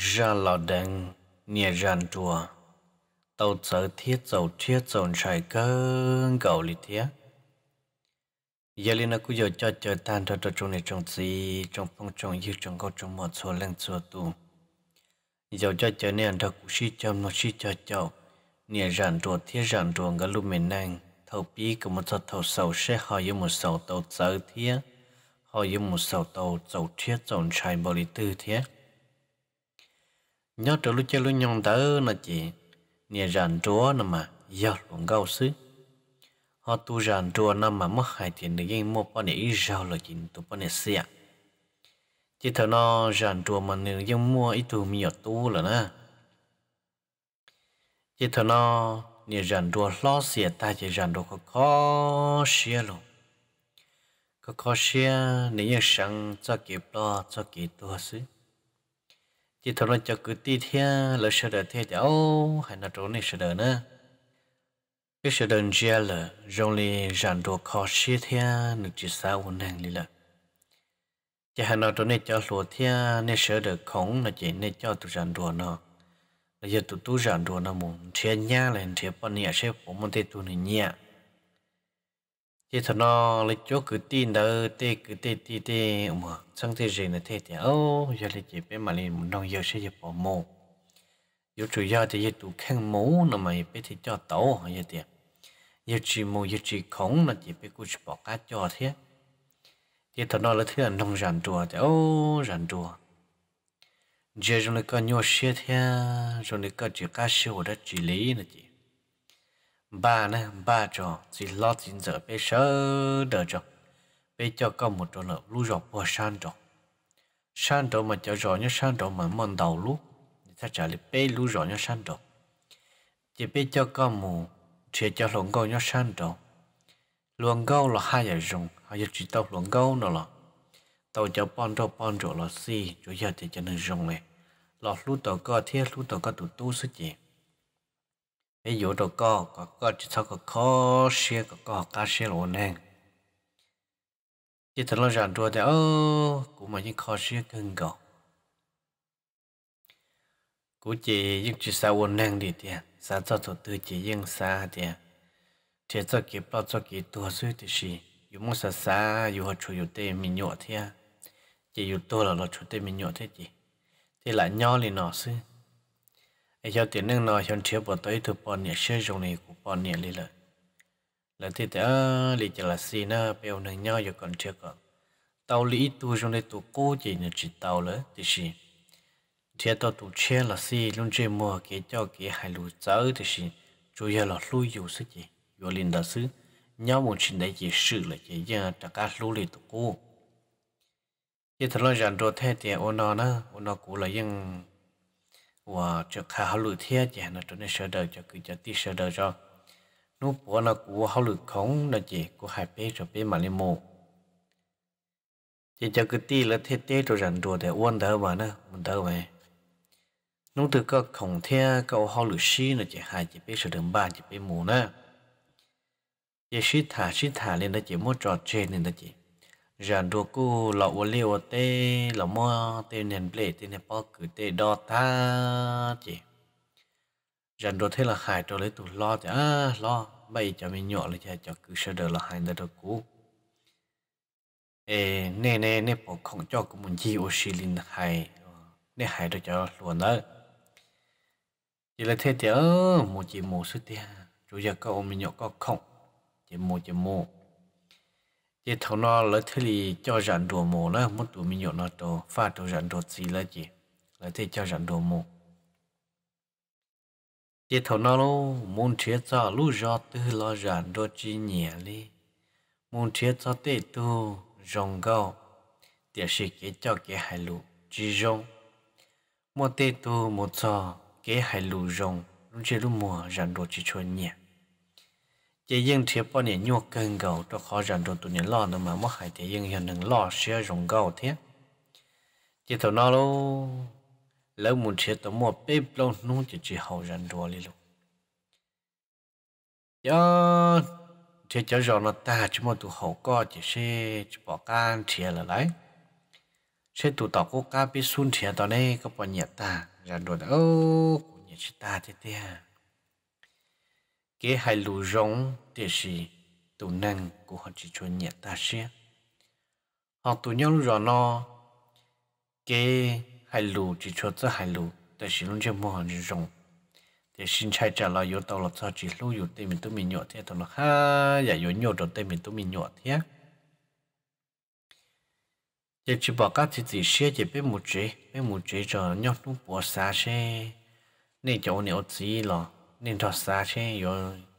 Jean lò đen nhẹ Jean chùa. Tàu sở thiết dầu thiết dầu trải cơn cầu lì thiết. Giờ lên nó cứ giờ cho chờ tan cho cho chúng này trong gì trong phong trong yêu trong câu trong một số lần số tu. Giờ cho chờ nên thật cũng xí châm nó xí cho chậu. Nhẹ Jean chùa thiết Jean chùa ngã lúc mình năng. Thầu bí có một số thầu sầu sẽ hỏi với một sầu tàu sở thiết. Hỏi với một sầu tàu dầu thiết dầu trải bò lì tư thiết nhớ trở lúc chơi lúc nhon tớ là chị nhà rạn chúa nè mà giờ luôn gấu xứ họ tu rạn chúa nè mà mất hai tiền để game mua bao nhiêu rau là chị tụ bao nhiêu xe chỉ thằng nó rạn chúa mà nè dùng mua ít tu miệt tu là nè chỉ thằng nó nhà rạn chúa lo xe à, ta chỉ rạn chúa có khó xe luôn có khó xe nè nhớ sáng cho kịp lo cho kịp tu xứ chỉ thằng nó cho cứ ti thea là sợ đợi thea cháu hay là chỗ này sợ đợi nữa cái sợ đợi gia là rong li giàn đồ khó xí thea được chỉ sao hồn hàng li là chỉ hay là trốn này cho lúa thea nên sợ đợi khổng là chỉ nên cho tụi giàn đồ nó là giờ tụi tụi giàn đồ nó muốn thea nhá lên thea bọn nhà sẽ bỏ một thea tụi này nhá thì thằng nó lấy chỗ cứ tin đó tê cứ tê tê tê mà sang tê gì nữa thế thì ô giờ lấy chỉ bé mà lên nông giờ sẽ giúp bỏ mồ giờ chủ giờ thì giờ tụ khen mũ nó mà biết thì cho tàu giờ thì giờ chỉ mù giờ chỉ khổng là chỉ bé cứ bỏ cá cho thế thì thằng nó lấy thứ là nông rằn chùa thì ô rằn chùa giờ rồi nó có nhau xe thế rồi nó có chỉ cá siêu đó chỉ lý là chỉ ba nè ba cho chỉ lo chính giờ bé sợ đỡ cho bé cho có một chỗ nợ lú rọc bò san cho san cho mà cho rõ nhớ san cho mà mòn đầu lú ta trả lời bé lú rõ nhớ san cho chỉ bé cho có một chỉ cho luồng câu nhớ san cho luồng câu là hai giờ dùng hai giờ chỉ tao luồng câu nó là tao cho bọn cho bọn chỗ là si chủ nhật thì cho nên dùng này lọt lú tàu có thiết lú tàu có tụt tu sức gì cái dụ đồ co có có chỉ sau có khó xe có có cá xe lộn nè chỉ thật là rằng đua thì ơ cũng mà những khó xe cưng gọ cũng chỉ những chỉ sao ổn nè đi thì sao cho thủ tư chỉ những sao thì thế cho kịp bao cho kịp tua suy thì gì dù muốn xa sao, dù họ chủ dù tê mình nhọ thế chỉ dù tôi là lo chủ tê mình nhọ thế gì thì lại nhỏ lên nó xưa ai cho tiền nâng nói chọn chiếu bỏ tới từ bọn nhà sử dụng này của bọn nhà lì lợi là thì thế lì chỉ là xin na bèo nâng nhau giờ còn chưa còn tàu lì tu trong này tu cố chỉ là chỉ tàu lỡ thì xì thế tàu tu xe là xì luôn chơi mua cái cho cái hai lũ cháu thì xì chủ yếu là lũ yếu sức gì dù linh đạo sư nhau một chuyện đấy chỉ sự là chỉ giờ tất cả lũ lì tu cố chỉ thật là rằng đồ thế thì ôn nó na ôn nó cũng là những và cho khai hậu lụt thế chị nó cho nên sơ đời cho cứ cho tí sơ đời cho nó bỏ nó cú hậu lụt không là chị cú hai bé rồi bé mà lên mồ chị cho cứ tí là thế tế cho rằng rồi để uốn đỡ mà nữa mình đỡ mày nó từ có không thế câu hậu lụt xí là chị hai chị bé sợ đường ba chị bé mù nữa chị xí thả xí thả lên đó chị mua trò chơi lên đó chị rằng dạ, đồ cũ lọ uống liều tê lọ mơ tê nền bể tê nền bao cử tê đo tha chị rằng dạ, đồ thế là hại cho lấy tụ lo thì à lo bây cho mình nhọ lấy cho cứ sơ đồ là hại đồ cũ ê nè nè nè bỏ không cho cũng muốn gì ô xì linh hại ờ, nè hại đồ cho luôn đó chỉ là thế thì ơ một chỉ một số tiền chủ giờ cậu mình nhọ có không chỉ một chỉ một ye thâu nó lỡ thế li cho rạn đồ mồ nữa muốn tụ mình nhộn nó đồ pha đồ rạn đồ gì là gì lỡ thế cho rạn đồ mồ ye thâu nó lô muốn chia cho lũ rõ từ lo rạn đồ chỉ nhẹ đi muốn chia cho tê tu rong gạo để sĩ kế cho kế hai lũ chỉ rong một tê tu một cho kế hai lũ rong luôn chế lúc mồ rạn đồ chỉ chuồn nhẹ chỉ riêng thiệp bao nhiêu nhuộc cần gầu cho khó rằng đồ tụi lo nữa mà mất hại thì riêng hiện đừng lo xe rồng gầu thế chỉ thầu nó lô lỡ muốn thiệp tụi một bếp lâu nung chỉ chỉ hậu rằng đồ đi luôn giờ thì cháu rồi nó ta chỉ một tụi hậu co chỉ xe chỉ bỏ can thiệp là lấy xe tụi tàu cố cá bị sun thiệp tao này có bao nhiêu ta rằng đồ đó ô cũng nhiệt ta thế thế kế hai lù rong thì gì tù năng của họ chỉ cho nhẹ ta xe họ tù nhau rõ nó kế hai lù chỉ cho cho hai lù để gì luôn cho mua họ chỉ rong để xin trai trả lời yếu tàu là cho chỉ lù yếu tên mình tụi mình nhỏ thế tao là ha giả dạ, yếu nhọ rồi tên mình tụi mình nhỏ thế giờ chỉ bảo các chị chị xe chỉ biết một chế biết một chế cho nhau cũng bỏ xa xe nên cháu nếu chỉ là nên thọ xa chứ yo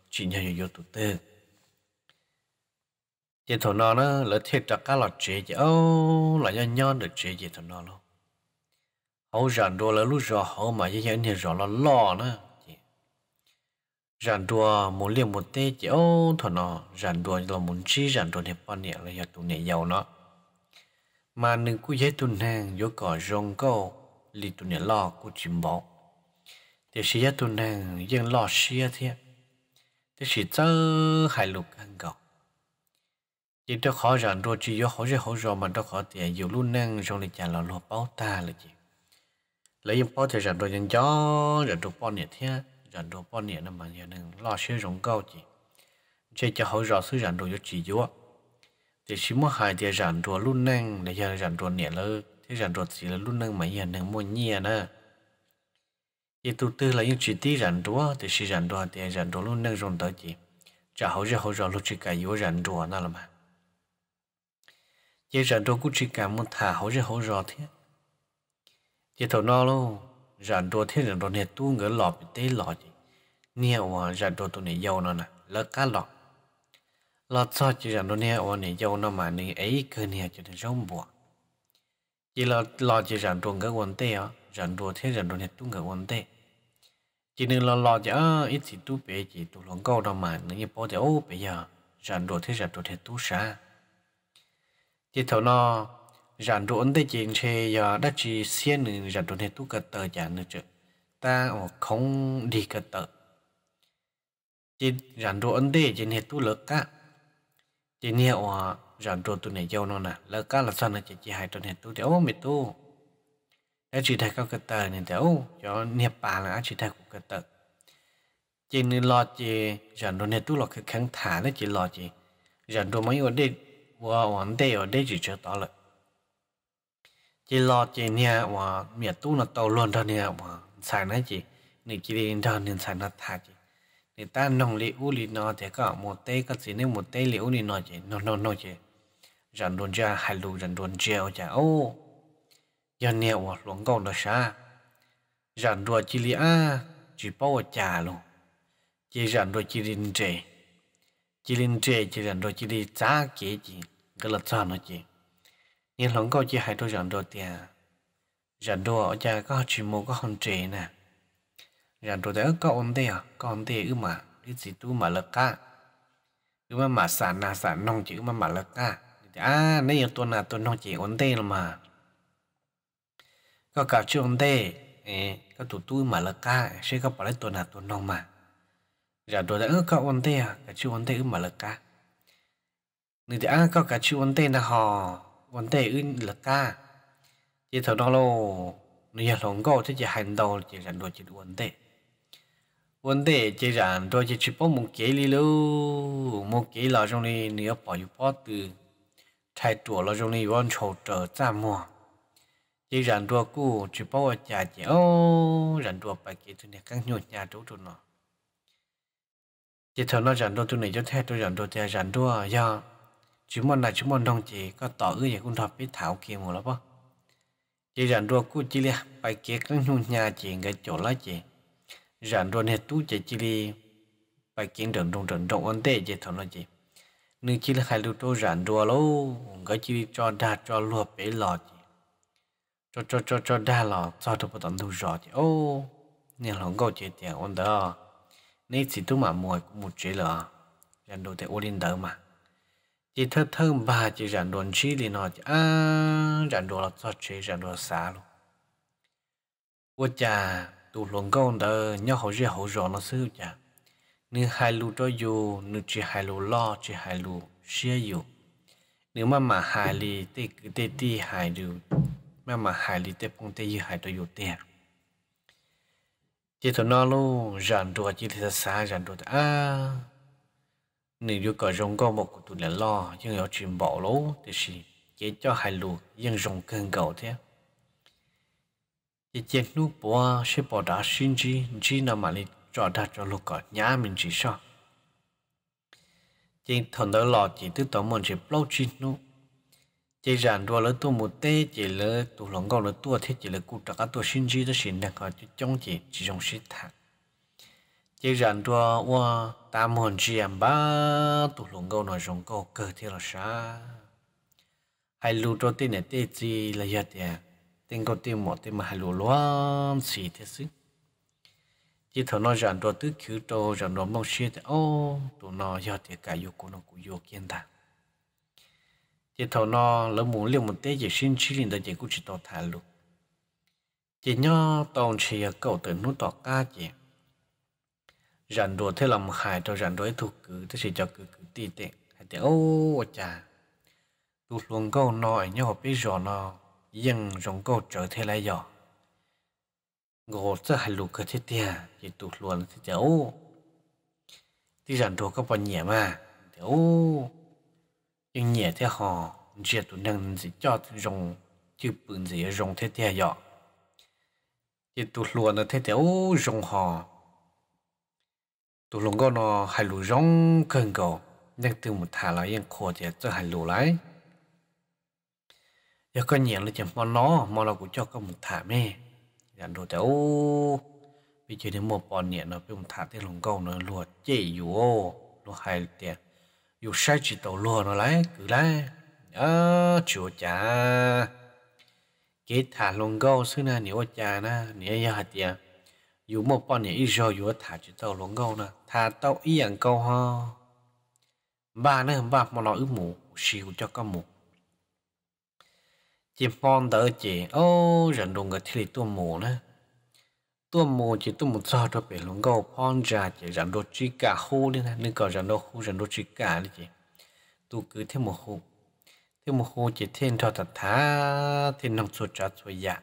chị nhà yo tụ tư chị thọ nó nó lỡ thiệt ra cá lọt chế chị ô là do nhon được chế chị thọ nó luôn hậu rạn đua là lúc rõ hậu mà như vậy thì rõ là lo nữa rạn đua muốn liền một tê chị ô thọ nó rạn đua là muốn chi rạn đua thì bao nhiêu là do tụ này giàu nó mà nương cú giấy tuần hàng vô cỏ rong câu lì tụi nó lo cú chìm bọc thì sĩ gia tuần nàng dân lo xia thiệt, thì sĩ tớ hại lục ăn gọc chỉ cho khó rằng rồi chỉ do khó rồi khó rồi mà đó khó thì dù luôn năng trong này trả lời lo bao ta là gì lấy em bao thì rằng rồi nhân gió rồi đồ bao nhiêu thế rằng đồ bao nhiêu năm mà giờ năng lo xia rộng cao chị chỉ cho khó rồi xứ rằng rồi chỉ do thì chỉ mua hai thì rằng rồi luôn năng để giờ rằng rồi nhẹ lơ thì rằng rồi chỉ là luôn năng mà giờ năng muốn nhẹ nữa ý tụ tư là những chuyện tí rảnh đùa thì xí rảnh đùa thì rảnh đùa luôn nâng rộn tới chị trả hậu ra hậu rồi lúc chỉ cả yếu rảnh đùa nó là mà chỉ rảnh đùa cũng chỉ cả muốn thả hậu ra hậu rồi thế chỉ thầu nó luôn rảnh đùa thế rảnh đùa này tu ngỡ lọ bị tế lọ chị nhiều à rảnh đùa tụi này giàu nó nè lỡ cá lọ lọ cho chỉ rảnh đùa nè ô à, này giàu nó mà nè, ấy cơ nè chỉ để rong bùa chỉ là lọ chỉ rảnh đùa ngỡ quần tế à rèn đồ thế rèn đồ này tung ngờ vấn đề chỉ nên lo lo chứ ít thì tu bé chỉ tu lòng câu đâu mà nó như bao giờ ô bây giờ rèn đồ thế rèn đồ thế tu sa chỉ thầu nó rèn đồ ấn thế chỉ chơi giờ đã chỉ xiên nữa rèn đồ thế tu cả tờ giả nữa chứ ta không đi cả tờ chỉ rèn đồ ấn thế chỉ nên tu lực cả chỉ nhiều rèn đồ tu này giàu nó nè lực cả là sao nó chỉ chỉ hai tuần này tu thì ô mày tu thế chỉ thấy các cái tờ nên theo cho nghiệp bà là chỉ thấy của cái tờ chỉ nên lo chỉ rằng đồ này tu lo cái kháng thả nó chỉ lo chỉ rằng đồ mấy ở đây và vấn đề ở đây chỉ cho tao lại chỉ lo chỉ nhà và miệt tu nó tàu luôn thôi nhà và xài nó chỉ nên chỉ đi thôi nên xài nó thả chỉ nên ta nông lý u lý nó thì có một tê có gì nếu một tê lý u lý chỉ nó nó nó chỉ rằng đồ ra hai lù rằng đồ chia ở ô giờ nèo à luận con đó xa rạn rùa chỉ li à chỉ bao chả luôn chỉ rạn rùa chỉ linh trệ, chỉ linh trệ chỉ rạn rùa chỉ li giá kế gì, cái là sao nó chỉ nhưng luồng con chỉ hai đôi rạn rùa tiền à, rạn rùa ở nhà có chỉ mua có hòn trẻ nè rạn rùa đấy có ổn à có ổn à, ư mà đi gì tu mà lật cả ư mà mà sản nà sản nông chỉ ư mà mà lật cả à đây là tuần là tuần nông chỉ ổn tê mà ก็กาช่วงเต้เอก็ตุตุมาละกาเชื่อก็ปล่อยตัวหนาตัวนองมาจากตัวแต่เออก็วันเต้กาช่วงเต้อึมาละกานี่แต่อ่ะก็กาช่วงเต้นะฮอวันเต้อึละกาจีเถานองโลนี่ยหลงก็ที่จะหันดาวจีจากตัวจีวันเต้วันเต้จีจากตัวจีชิปมุกเกลีลูมุกเกลีเราตรงนี้เนื้อปล่อยอยู่ป้อตือใช้ตัวเราตรงนี้วันโชว์เจอจ้ามัว chỉ rằng đua cũ chỉ bảo ở nhà chỉ ô rằng đua bài kia tụi này căng nhột nhà chỗ tụi nó chỉ thằng nó rằng đua tụi này cho thế tụi rằng đua thì rằng đua do chỉ mong là chỉ mong đồng chỉ có tỏ ư gì cũng thọ biết thảo kia một lắm bao chỉ rằng đua cũ chỉ là bài kia căng nhột nhà chỉ cái chỗ lá chỉ rằng đua này tú chỉ chỉ là bài kia rừng rừng rừng rừng ổn thế chỉ thằng nó chỉ nếu chỉ là hai lúa tôi rằng đua lâu cái chỉ cho đạt cho lúa bể lọt chỉ cho cho cho cho đa là cho tôi bắt đầu đủ rõ thì ô nhà là gạo chế tiền ổn đó nên chỉ tôi mà mua cũng một chế là rằng đồ thì ô lên đỡ mà chỉ thơ thơ bà chỉ rằng đồ chi thì nó chỉ à rằng đồ là cho chế rằng đồ xả luôn quốc gia tụ luận công đỡ nhau hậu gì hậu rõ nó sư chả nên hai lù cho dù nên chỉ hai lù lo chỉ hai lù xia dù nếu mà mà hai lì tê tê tê hai lù mà mà hai cũng tê như hai tôi yêu tê chỉ thằng nó luôn giàn đùa chỉ thì xa giàn đùa à nếu như có rong có một tụi là lo nhưng ở chuyện bỏ lố thì chỉ cho hai lù nhưng rong cơn cầu thế chỉ chết nút bỏ sẽ bỏ đá xin chi chi nào mà cho đá cho lúc có nhà mình chỉ sao chỉ thằng đó lo chỉ tự tao muốn chỉ blow chi nút chỉ rằng đua lỡ tu một tê chỉ lỡ tu lòng gò lỡ tu thế chỉ lỡ cụ trắc tu sinh chi đó sinh đang hoặc chỉ chống chỉ chỉ trong sinh thà chỉ rằng đua qua tam hồn chi em ba tu lòng gò nói trong câu cơ thế là sa hai lù cho tê này tê chỉ là giờ thế tên gò tê một tê mà hai lù loan gì thế chứ chỉ thằng nói rằng đua tứ cứu cho rằng đua mong sĩ thì ô tu nó giờ thế cả yêu con nó cũng yêu kiên ta chỉ thầu nó lỡ muốn liều một tế chỉ xin chỉ linh đại chỉ cũng chỉ tao thả luôn chỉ nhớ tao chỉ cầu từ nút tọt ca chỉ rèn đồ thế làm hại cho rèn đồ thuộc cứ thế chỉ cho cứ cứ tì tệ hay tệ ô chà tụt luôn câu nói nhớ học biết rõ nó nhưng rong câu trở thế lại giỏi ngộ ra hai lục cái thế tia chỉ tụt luôn thế tệ ô thì rèn đồ có bao nhiêu mà tệ ô nhưng nhẹ thế họ giết tụ nâng gì cho rong, chứ bự gì rong thế thế dọ thì tụ luôn là thế thế ô rong họ tụ luôn có nó hai lũ rong cần cầu nhưng từ một thả là yên khó thì cho hai lũ lại giờ có nhẹ là chỉ món nó món nó cũng cho có một thả mê dàn đồ thế ô bây giờ thì một bọn nhẹ nó bị một thả thế luôn câu nó lùa chỉ dù ô lùa hai tiền chỉ tàu nó lại cứ lại ờ chỗ cha cái thả lông gấu xưa nè nếu cha na nếu ya hạt ya dù một bọn này ít rồi dù thả chỉ tàu lông gấu na thả tàu ít ăn câu ha ba nữa ba mà nó ứ mù xìu cho con mù chỉ phong đỡ chị ô rèn đồng cái thì tôi mù nữa ตัวโมจิตัวมุจอตัวเป็นหลงก็พอนจาจิรันโดจิกาฮูนี่นะนึกก็รันโดฮูรันโดจิกาเลยจิตัวคือเทมโฮเทมโฮจิเทนทอตัดท้าเทนนำสุดจัดสวยยะ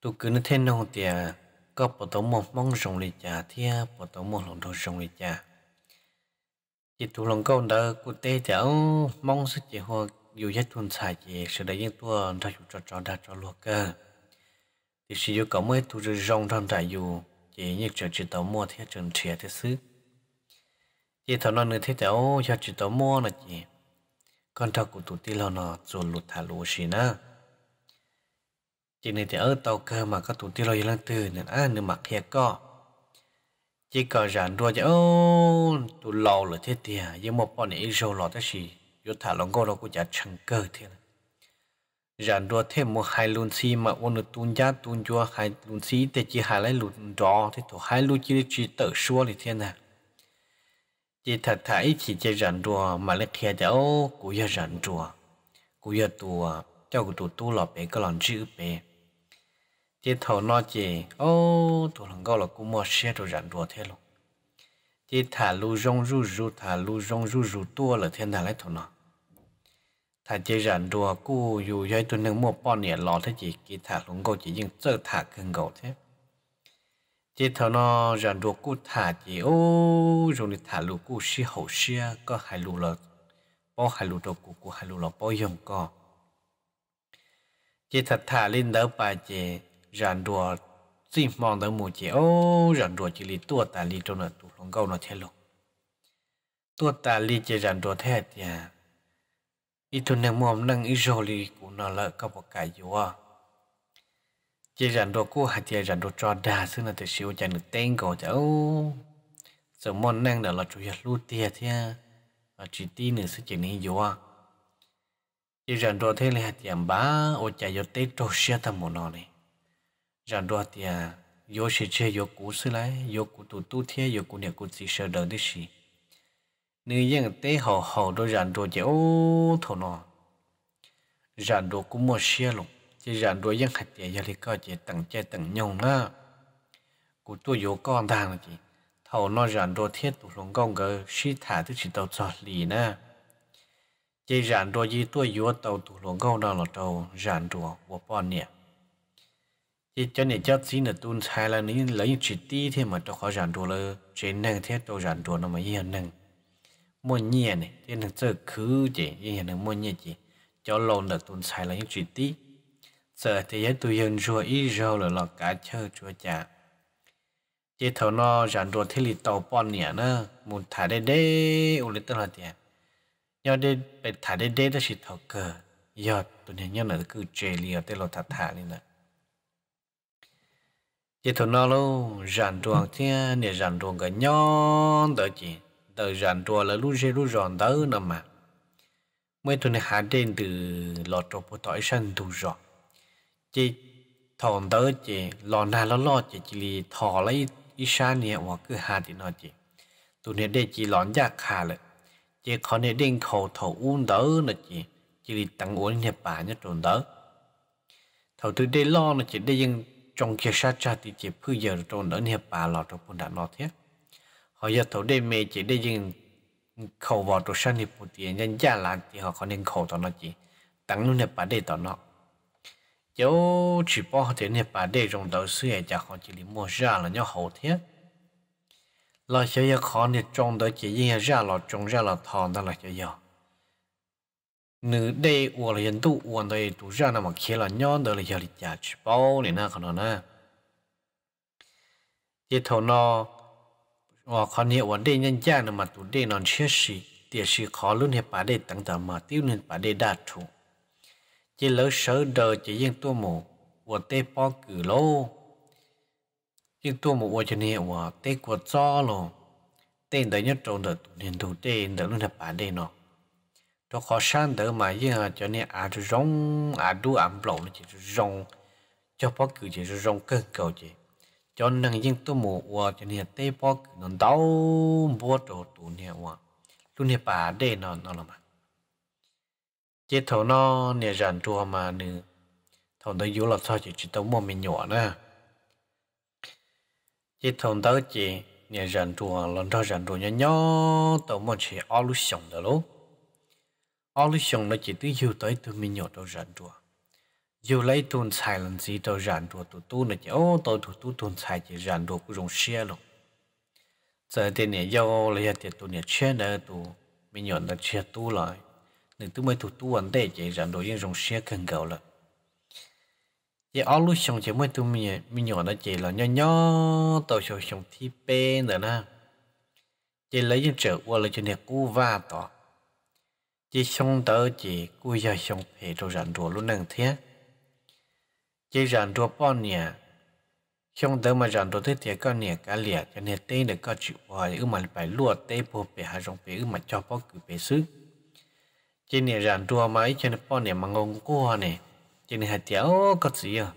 ตัวคือนึกเทนนองเตียก็ปวดตัวมองมองสงเลยจ้าเทียปวดตัวมองหลงทุสงเลยจ้าจิตตัวหลงก็เดอกูเตะเจ้ามองสุดจิหัวอยู่ยัดทุนสายจิสุดได้ยังตัวถ้าอยู่จอดจอดได้จอดลวกเกอร์ thì sử dụng có mới tu rồi rong trong trại dù chỉ như chờ chỉ tàu mua thế trường trẻ thế xứ chỉ thằng nó nữa thế cháu cho chỉ tàu mua là gì con trâu của tụi ti lo nó rồi lụt thả lụa gì nữa chỉ này thì ở tàu cơ mà các tụi ti lo lăng từ nên à nên mặc hiệp co chỉ có rảnh đua chứ ô tụi lâu là thiết tiệt nhưng mà bọn này rồi lo thế gì vô thả lòng cô đâu cũng chả chẳng cơ thế rằng đua thêm một hai luôn xí mà ôn được tuân giá tuân chua hai luôn xí thì chỉ hai lấy luôn đó thì tổ hai luôn chỉ chỉ tự xua thì thế nào chỉ thật thấy chỉ chỉ rằng đua mà lấy kia cháu cũng giờ rằng đua cũng giờ đua cháu cũng đua tu là bé cái lòng chữ bé chỉ thầu nó chỉ ô tu lòng câu là cũng mua xe rồi rằng đua thế luôn chỉ thả lu rong ru ru thả lu rong ru ru tua là thế nào lấy thầu nó ถ้าเจริญดัวกู้อยู่ย้อยตัวหนึ่งมั่วป้อนเนี่ยรอที่จีกีถาหลงโกจียิ่งเจอถาขึ้นโกเทเจเท่านอจันดัวกู้ถาจีโอ้จงนิถาลูกู้ชีหูเชียก็หายลูเลยป้อหายลูตัวกูกูหายลูเราป้อยงก็เจถัดถาลินเดอปาเจจันดัวซิมองเดอมูเจโอ้จันดัวจีลีตัวตาลีตัวหนึ่งตัวหลงโกนอเทลงตัวตาลีเจจันดัวแท้เนี่ย ít tuần nàng mồm nàng ít rồi thì cũng nó lỡ có một cái gì à chỉ rằng đồ cua hay chỉ rằng đồ trò đà xưa là từ siêu chẳng được tên cổ cháu Sớm môn nàng đã là chủ nhật lưu tiệt thế và chỉ tin nữa sẽ chuyện này gì à chỉ rằng đồ thế là tiền bá ô chạy vô tết đồ xe tham một nó này rằng đồ tiền vô xe chơi vô cũ xưa lại vô cũ tu tu thế vô cú nhà cũ chỉ sợ đời đi xí nếu như tế họ họ đó rèn đồ chỉ ô thổ nó rèn đồ cũng mua xe luôn chỉ rèn đồ dân hạt chỉ giờ thì có chỉ tặng chơi tặng nhau nữa của tôi yếu con đang thằng chị thầu nó rèn đồ thiết tụ xuống con gờ xí thả thứ chỉ tàu giọt lì nè chỉ rèn đồ gì tôi yếu tàu tụ xuống con đó là tàu rèn đồ của bọn nè chỉ cho nên chắc chỉ là tuân sai là nên lấy chỉ tí thế mà cho khó rèn đồ là trên năng thiết tôi rèn đồ nó mà yên năng mua nhẹ này trên thực sự cứ chỉ như hiện mua nhẹ chỉ cho lâu là tuần xài là những chuyện tí giờ thì ấy tôi dân rùa ý rô là lọ cá chơi rùa chả chỉ thầu nó giàn rùa thì lì tàu bọn nhẹ nữa muốn thả đê đê ô lì tên là tiền à. nhau đê bị thả đê đê đó chỉ thầu cờ giờ tôi nhớ nhớ là cứ chơi lì ở tên là thả thả đi nữa chỉ thầu nó lâu giàn rùa thì à, nè giàn rùa cái nhon đó chỉ ở giàn trùa là lúc dê lúc giòn tớ nằm mà mấy tuần này hạt đen từ lọt trộp của tỏi sân thu giọt chị thòn tớ chị lò na lo lo chị chỉ li thò lấy ít xa nè hoặc cứ hạt thì nó chị tuần này đây chị lọn giác khả lệ chị khó này đen khẩu thổ uôn tớ nè chị chỉ li tăng uốn nè bà nhất trộn tớ thầu thứ đây lo nè chị đây dân trong kia sát ra thì chị phơi giờ trộn đỡ nè bà lọt trộp của đạn nó thiết họ giờ thấu đề mê chỉ để dừng khẩu vào tổ sản nghiệp một tiền nhân gia là thì họ có nên khẩu tổ nó chỉ tăng luôn nhập bà đề tổ nó cháu chỉ bỏ họ tiền nhập bà đề trong đầu xưa ấy chả họ chỉ lấy mua ra là nhau hậu thế là cháu giờ họ nên trong đó chỉ dừng ra là trong ra là thằng đó là cháu giờ nữ đây uổng là dân tu uổng đây tu ra là mà khi là nhon đó là giờ lịch giá chỉ bỏ nên là còn nó nè thì thầu nó 我看你我对人家那么多对能学习，但是考虑还把这等等嘛，丢人把这打出。chỉ lỡ sợ đời chỉ riêng tôi mù của tê bó cử lô riêng tôi mù của chân hiệu của tê của cho lô tê đấy nhất trong đời tụ nên tụ tê đỡ luôn là bà đây nó cho khó sang đỡ mà riêng là cho nên à rong à đu ảm lộ nó chỉ rong cho bó cử chỉ rong cơn cầu chỉ cho nên những tôi mù ua cho nên tê bó nó đau bó trổ tù nè ua luôn nè bà đê nó nó làm, mà chế thầu nó nè rạn chua mà nè thầu đó yếu là sao chỉ chỉ tao mua mình nhỏ nè chế thầu đó chỉ nè rạn chua lần đó rạn chua nhỏ nhỏ tao mua chỉ ao lúc sống đó luôn ao lúc sống nó chỉ tới yếu tới tụi mình nhỏ tao rạn chua dù lấy tuần xài làm gì tôi rạn đồ tụ tu này chứ ô tôi tụ tu tuần xài chỉ rạn đồ cũng dùng xe luôn giờ thì nè do lấy thì tụ nè chơi nữa tụ mình nhận được chơi tu lại nên tôi mới tụ tu anh đây chỉ rạn đồ yên dùng xe cần cầu là giờ ở lúc xong chỉ mới tụ mình mình nhận được chỉ là nhỏ nhỏ tôi xong xong thi bê nữa nè chỉ lấy những trợ qua lấy cho nè cú va to. chỉ xong tới chỉ cú giờ xong thì rồi rạn đồ luôn năng thế chỉ rằng đồ bao nè không đỡ mà rằng đồ thế thì con nè cả lẻ cho nên tê được có chịu hoài ư mà phải lùa tê bộ bể hà rong bể ư mà cho bao cử bể sức chỉ nè rằng đồ máy cho nên bọn nè mà ngon cua nè chỉ nè hạt tiếu có gì à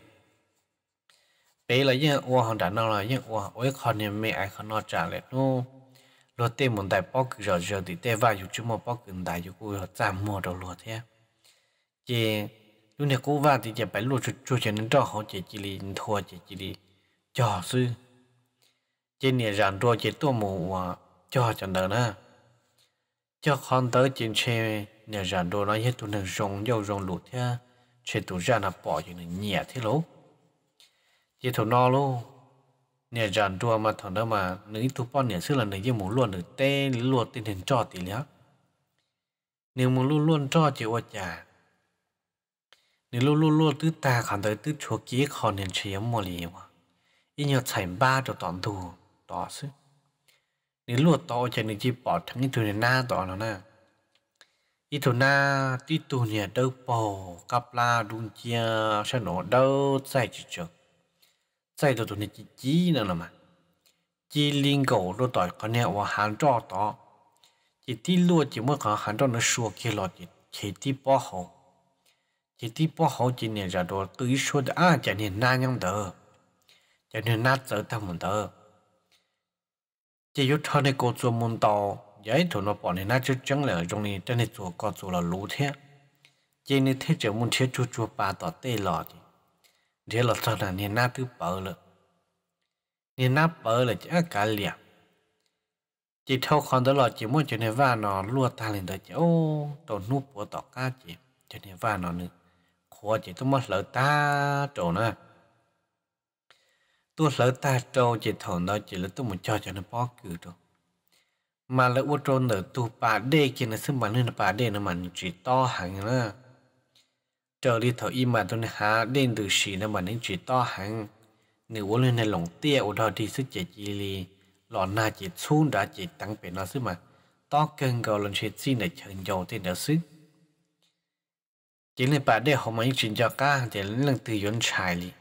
bể là nhá ua hòn đá nó là nhá ua ôi con nè mẹ ai con nó trả lại nô lùa tê muốn đại bao cử rồi rồi thì tê vài chục chứ mà bao cử đại chục cua chạm mua đầu lùa thế chỉ lúc này cô vào thì chỉ phải lùi chui cho nên cho họ chỉ chỉ đi thua chỉ chỉ đi, cho sư chỉ nè rằng rồi chỉ tua mù cho cho đỡ nữa cho con tới trên xe nè rằng rồi nó hết tụi nó rong dâu rong lụt thế xe tụi ra là bỏ cho nó nhẹ thế lố chỉ thua nó luôn nè rằng rồi mà thằng đó mà nữ tụi con nè xưa là nữ như muốn luôn được tê luôn tiền hình cho thì nhá, nếu muốn luôn luôn cho chỉ ở nhà 你噜噜噜都打看到都出几可能吃也没哩嘛，一年成八就当多多是，你落多就你去 bỏ thằng cái tuổi na đó nó nè, cái na tí tuổi nhà đâu bỏ cặp la đun chia sẽ nổ đâu chạy chụp chụp, chạy được tuổi này chỉ chỉ nữa là mà, chỉ liên cầu đó tỏi con nhà và hàng trọ đó, chỉ tí lúa chỉ mới có hàng trọ nó xua kia lọt chỉ chỉ tí bỏ hồng chỉ tí bỏ hậu chỉ nè ra đồ cứ ý số đã à, chả nè na nhung tờ chả nè na tớ ta muốn tờ chỉ có thọ này cô chú muốn tàu giấy thủ nó bảo nè na chỉ chẳng lẽ trong nè trên nè chú có chú là lú thế chỉ nè thế chỉ muốn thế chú chú ba tỏ tê lọ đi thế là sao là nè na thứ bờ lợ nè na bờ là chả à, cả liệp chỉ thâu con đó là chỉ muốn cho nên va nó lua ta lên đó chỉ ô tổ núp của tỏ cá chỉ cho nên va nó nữa khó chỉ tôi mất lỡ ta trổ nữa tôi lỡ ta trâu chỉ thằng đó chỉ là tôi muốn cho cho nó bỏ cử rồi mà lỡ ô trâu nữa tôi bà đê kia nó xưng bản lên bà đê nó mà chỉ to hẳn nữa trở đi thầu im mà tôi nè há đến từ xì nó mà nên chỉ to hẳn nếu ô lên này lỏng tia ô đó thì sức chỉ chỉ li lọ na chỉ xuống đã chỉ tăng về nó xưng mà to cân cầu lần chuyện xin để chờ nhau thì đỡ xưng chỉ là bà để họ mấy chuyện cho cá để lần từ yến trái li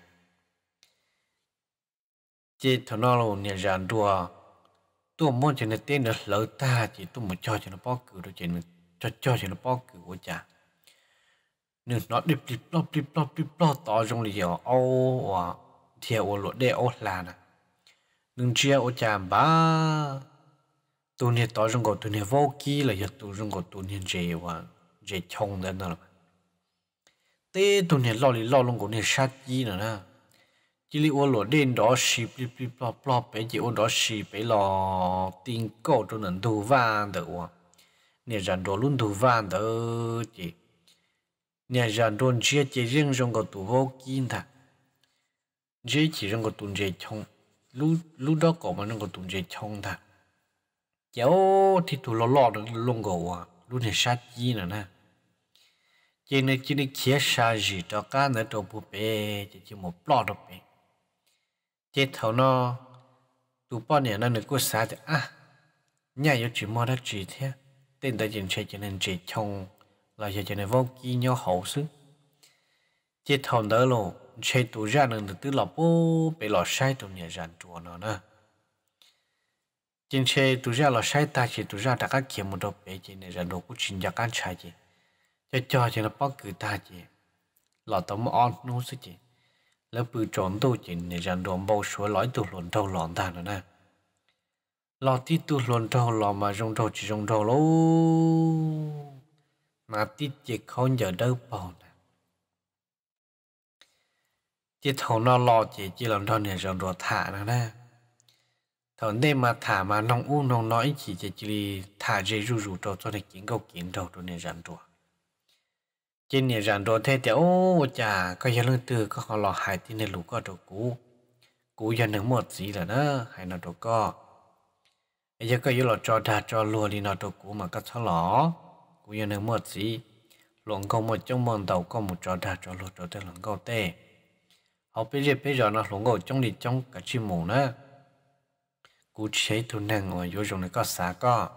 chỉ thằng nó là nhà giàn đùa tôi muốn cho nó tên nó ta chỉ tôi muốn cho cho nó bao cử rồi chỉ nó cho cho cho nó bao cử của cha nên nó đi đi lo đi lo đi lo to trong lì hiểu ô à thiệt ô lột để ô là nè nên chia ô cha ba tôi nên to trong cổ tôi nên vô kí là giờ tôi trong cổ tôi nên dễ quá dễ chồng đến đó là tế tụ nè lo lì lo luôn cũng nè sát gì nữa nè chỉ li ô lò đen đó xì pì pì bò bò bé chỉ ô đó xì bé lò tiền cổ cho nên thu vàng được ô nè à. rằng đồ luôn thu vàng được chỉ nè rằng đồ chia chỉ riêng trong cái tụ vô kim thà chỉ chỉ trong cái tụ chỉ trong lú lú đó có mà trong cái tụ chỉ trong thà cháu thì tụ lo lo được luôn cổ à luôn nè sát gì nữa nè chỉ nên chỉ nên chia xa gì cho cá nữa trong bộ bể chỉ chỉ một plot đó bể chết thầu nó tụ bao nhiêu nó được có xa thì à nhà có chỉ mua đó chỉ thế tên ta chính sẽ cho nên chỉ chồng là giờ cho nên vô kỳ nhau hậu sức chết thầu đó luôn chế tụ ra nên từ là bố bể lọ sai tụ nhà rạn chùa nó nè chính chế tụ ra lọ sai ta chỉ tụ ra đã các kiếm một đồ bể chỉ nên rạn đồ cũng chính giá can trái chỉ cho cho chỉ là bóc cử ta chỉ lọ tấm on nó sức chỉ lớp bự trốn tu chỉ để rằng đồn bao số lõi tu luồn thâu lọn ta nữa nè lọ tít tu luồn thâu lọ mà rong thâu chỉ rong thâu lô mà tít chỉ không giờ đâu bao nè chỉ thầu nó lọ chỉ chỉ làm thâu để rằng đồ thả nữa nè thâu nên mà thả mà nông u nông nói chỉ chỉ chỉ thả dây rủ ru trâu cho nên kiến câu kiến đầu cho nên rằng đồ chỉ nè rằng đồ thế thì ô chà có giờ lương từ có họ lò hại thì nè lũ có đồ cũ cũ giờ nướng một gì là đó hay nó đồ co bây giờ có giờ lò cho đà cho lùa đi nó đồ cũ mà có cho lò cũ giờ nướng một gì luồng câu một trong mòn đầu có một cho đà cho lùa cho tới luồng câu tê họ bây giờ bây giờ nó luồng câu trong đi trong cả chim mù nữa cú chế tu năng ngồi vô dùng này có xả co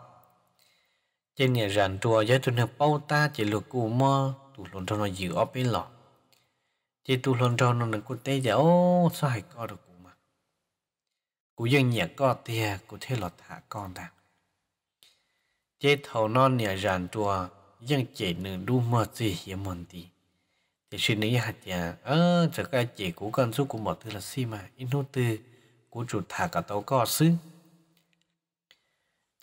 trên nhà rạn đồ, giờ tu năng bao ta chỉ lục cũ mà tủ lồn trâu nó dữ ở bên lọ chỉ tủ lồn trâu nó nâng cút tê giờ ô sao hay có được cũng mà cú dân nhẹ có tìa cú thế lọt thả con ta chỉ thầu non nhẹ ràn chùa dân chỉ nửa đu mơ gì hiếm mòn tì thì xin nghĩ hạt nhà ơ chắc cái chỉ của con số của một thứ là xi mà in hô tư của chủ thả cả tàu có xứ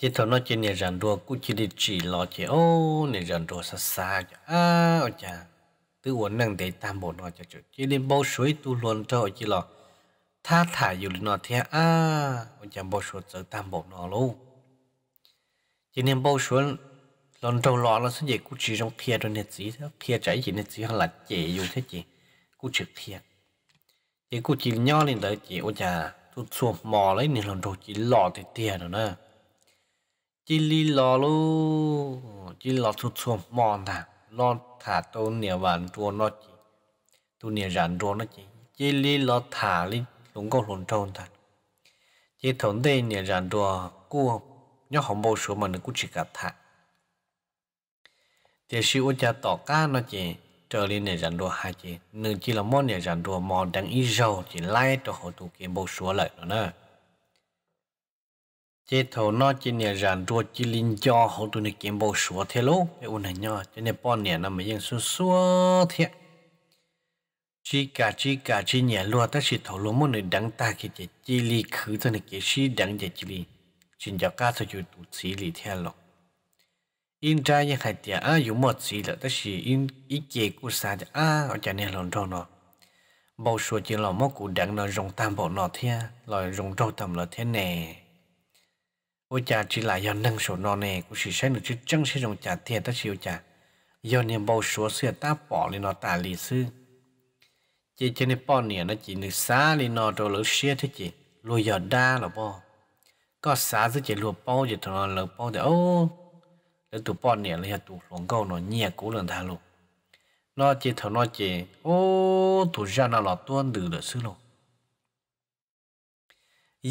chỉ thằng nó chỉ nè rằng đùa cũng chỉ đi chỉ lo chỉ ô nè rằng đùa xa xa à ôi cha tự uốn nâng để tam bộ nó cho chỉ lên bao suối tu luôn cho chỉ lo tha nó thế à ôi cha bao suối tới tam bộ nó luôn chỉ nên bao suối lần đầu lọ nó sẽ gì cũng chỉ trong kia rồi nè chỉ kia trái gì nè chỉ hoặc là chỉ dùng thế chỉ cũng trực kia chỉ cũng chỉ nhỏ lên tới chỉ ôi cha tu xuống mò lấy nè lần đầu chỉ lọ thì tiền rồi nè chỉ li lo lu chỉ lo thuộc xuống mòn thả lo thả tôi nhiều bạn tua nó chỉ tôi nhiều rạn tua nó chỉ chỉ li lo thả li lúng con lúng trâu thả chỉ thốn đây nhiều rạn tua cu nhớ không bao số mà nó cũng chỉ cả thả thì siêu cha tỏ ca nó chỉ trở lên nhiều rạn tua hai chỉ nên chỉ là mòn nhiều rạn tua mòn đang ít dầu chỉ lai cho họ tụ kiếm bao số lại nữa nè chế thầu nó chỉ nè rằng đua chỉ linh cho hậu tụi này kiếm bầu sủa thế lô cái ôn này nhá cho nên bọn nè nó mới yên xuống xuống thế chỉ cả chỉ cả chỉ nhẹ luôn ta chỉ thầu luôn muốn này đắng ta khi chỉ chỉ li khứ thôi này cái chỉ đắng chỉ chỉ li chỉ giáo ca thôi chịu tụt chỉ li thế lộc in ra những hai tia à dùng một chỉ là ta chỉ in ý chế của sa thì à ở chỗ này lòng trong nó bầu sủa chỉ là một cụ đắng nó rong tam bộ nó thế rồi rong trong tầm là thế này ô cha chỉ là do nâng số non này cũng chỉ xem được chứ chẳng sử dụng cha thiệt ta chịu cha do niềm bao số xưa ta bỏ lên nó tả lì sư chỉ cho nên bỏ nè nó chỉ được xa lên nó rồi lỡ xia thế chỉ lùi giờ đa là bỏ có xa chứ chỉ lùi bao giờ thằng nó lỡ bao thì ô để tụ bỏ nè là tụ lồng câu nó nhẹ cố lần thà luôn nó chỉ thằng nó chỉ ô tụ ra nó là tuôn từ lỡ sư luôn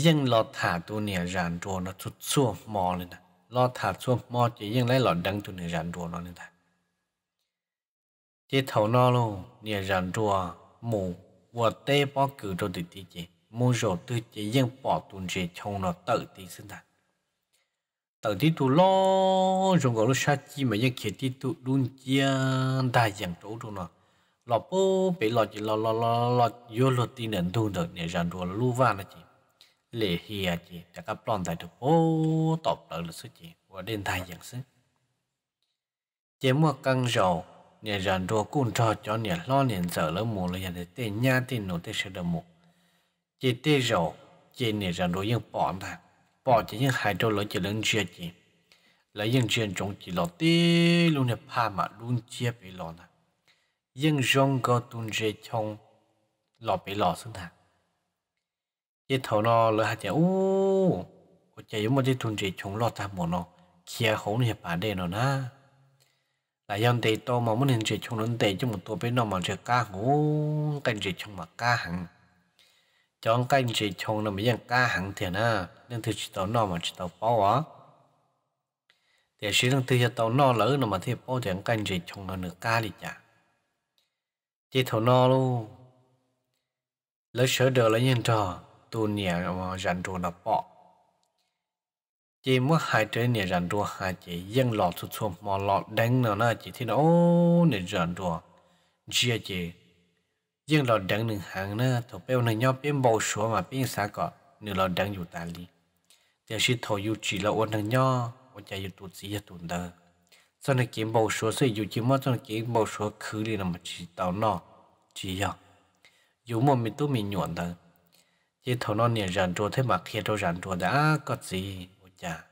ยังลอถาตัวเนี่ยรันตัวนะทุดชั่วมอเลยนะลอถาชั่วมอจะยังไล่หลอดดังตัวเนี่ยรันตัวนั่นนะเจ้าเท่านอลูเนี่ยรันตัวหมูวัวเต้ป้อกือตัวติดตีเจมูโจตัวจะยังปอดตัวเจชงนะเติร์ตีสินะเติร์ตีตัวล้อจงก็รู้ชาจีมายังเขียนที่ตัวดุนเจียนได้ยังโตตัวนะลอปูไปหลอดจีหลอดหลอดหลอดโยลตีเนี่ยดูเด็กเนี่ยรันตัวลู่ว่านะจี lệ hiền à chị đã gặp lòng tại được bố tộc lợi lực sư chị và đến thay dạng sư chế mua căng dầu nhà rèn đua cung cho cho nhà lo liền sợ lỡ mù là nhà để tiền nhà tiền nổ tiền sự đầm mù chị tê dầu chị nhà rèn đua nhưng bỏ thằng bỏ chỉ những hai đô lỡ chỉ lớn chưa chị lấy những chuyện trong chỉ lọ tê luôn nhà pa mà luôn chia bị lọ nè nhưng rong có tuân chế trong lọ bị lọ xuống thằng ye thầu lỡ hạt chả u có chả giống một cái thùng chỉ chúng lọt ra một nó kia khốn hiệp bà đề nó na là dân tệ to mà muốn hình chỉ chúng lớn tệ chứ một tổ bên nó mà chỉ ca ngủ cái chỉ chúng mà ca hẳn chọn cái chỉ chúng nó mới dân ca hẳn thì na nên thứ chỉ tao nó mà chỉ tao bao á thì sĩ đang thứ tao nó lỡ nó mà thì bao chẳng cái chỉ chúng nửa ca đi chả chỉ thầu luôn lỡ sợ đời lấy nhân trò tu nia ờ, rắn rùa nó bỏ chỉ mới hai trái nia rắn rùa hai chỉ dân lọt xuống xuống mà lọt đánh nó nó chỉ thì nó ô nia rắn rùa chia chỉ dân lọt đánh nương hàng nó thổ béo nó nhau bên bầu số mà bên xa cọ nửa lọt đánh อยู่ตาลีแต่ชิทอยู่จีละอ้วนทั้งย่ออ้วนใจอยู่ตุจีตุนเดอจนในเกมบอลชัวซึ่งอยู่จีมั่วจนเกมบอลชัวคือเรื่องมันจีเต่านอจีย่ออยู่มั่วมีตู้มีหยวนเดอ chỉ thầu nó niệm rạn trùa thế mà khi đâu rạn trùa đã có gì bố cha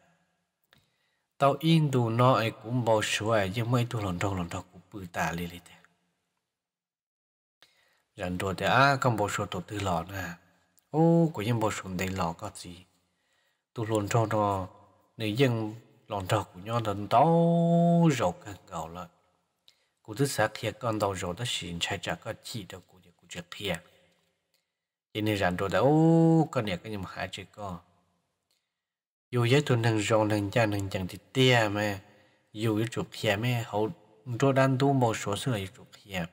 tao in đồ nó ấy cũng bao xuôi ấy chứ mấy tu lòn đâu lòn đâu cũng bự tà lì lì thế rạn trùa thế à con bao xuôi tổ tư lò nè ô của những bao xuôi đầy lò có gì tu lòn đâu nó nếu dân lòn đâu của nhau lần tao rồi càng gạo lại cụ thứ xác thiệt con tàu rồi đã xin chạy trả có chỉ đâu cụ để cụ chết thiệt chỉ nên rằng tôi đã ô con nhà cái nhà mà hai chỉ có dù giới tuần thằng rong thằng cha thằng chẳng thì tia mà dù giới chụp kia mà hậu tôi đang tu một số sự là chụp kia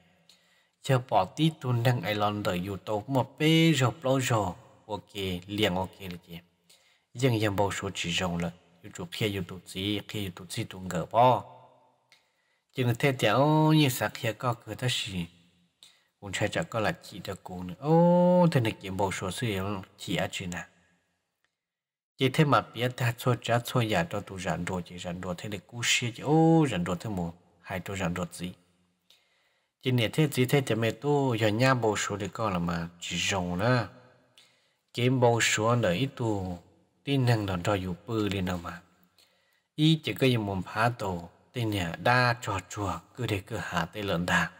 chờ bỏ tí tuần thằng ai lon đợi dù tàu một bê rồi lâu rồi ok liền ok là chị dân dân bao số chỉ rong là dù chuột kia dù tụt gì kia dù tụt gì tuần ngờ bỏ chừng thế tiểu như sạc kia có cứ thế gì cũng sẽ chắc có là chỉ được cô nữa ô thế này kiếm bộ số sự chỉ ở trên nè chỉ thế mà biết ta cho cha cho nhà cho tụ rèn đồ chỉ rèn đồ thế này cú xí chỉ ô rèn đồ thế một hai đồ rèn đồ gì chỉ này thế gì thế thì mẹ tôi giờ nhà bộ số thì có là mà chỉ rồng nữa kiếm bộ số là ít tu tin năng đòn cho dù bự đi nào mà ý chỉ có những mồm phá tổ tên nhà đa cho chùa cứ để cứ hạ tới lợn đạc